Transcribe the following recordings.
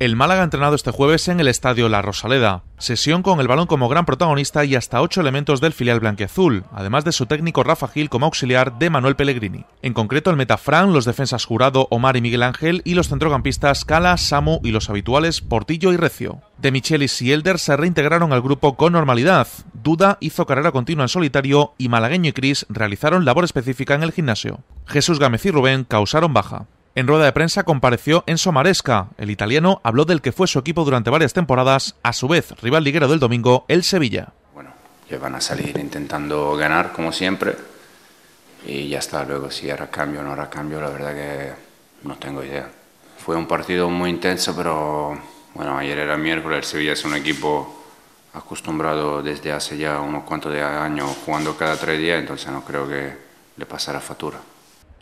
El Málaga ha entrenado este jueves en el Estadio La Rosaleda. Sesión con el balón como gran protagonista y hasta ocho elementos del filial blanqueazul, además de su técnico Rafa Gil como auxiliar de Manuel Pellegrini. En concreto, el Metafran, los defensas Jurado, Omar y Miguel Ángel y los centrocampistas Cala, Samu y los habituales Portillo y Recio. De Michelis y Elder se reintegraron al grupo con normalidad. Duda hizo carrera continua en solitario y Malagueño y Cris realizaron labor específica en el gimnasio. Jesús Gámez y Rubén causaron baja. En rueda de prensa compareció Enzo Maresca. El italiano habló del que fue su equipo durante varias temporadas, a su vez rival liguero del domingo, el Sevilla. Bueno, que van a salir intentando ganar como siempre y ya está. Luego si hará cambio o no hará cambio, la verdad que no tengo idea. Fue un partido muy intenso, pero bueno, ayer era miércoles, el Sevilla es un equipo acostumbrado desde hace ya unos cuantos años jugando cada tres días, entonces no creo que le pasara factura.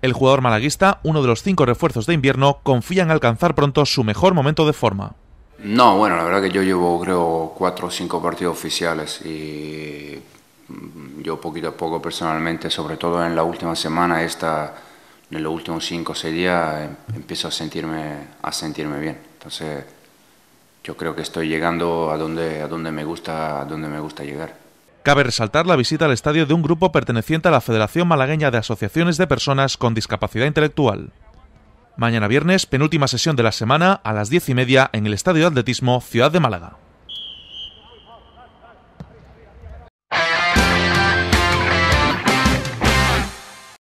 El jugador malaguista, uno de los cinco refuerzos de invierno, confía en alcanzar pronto su mejor momento de forma. No, bueno, la verdad que yo llevo creo cuatro o cinco partidos oficiales y mm, yo poquito a poco personalmente, sobre todo en la última semana, esta, en los últimos cinco o seis días em, empiezo a sentirme, a sentirme bien. Entonces yo creo que estoy llegando a donde, a donde, me, gusta, a donde me gusta llegar. Cabe resaltar la visita al estadio de un grupo perteneciente a la Federación Malagueña de Asociaciones de Personas con Discapacidad Intelectual. Mañana viernes, penúltima sesión de la semana, a las diez y media, en el Estadio de Atletismo Ciudad de Málaga.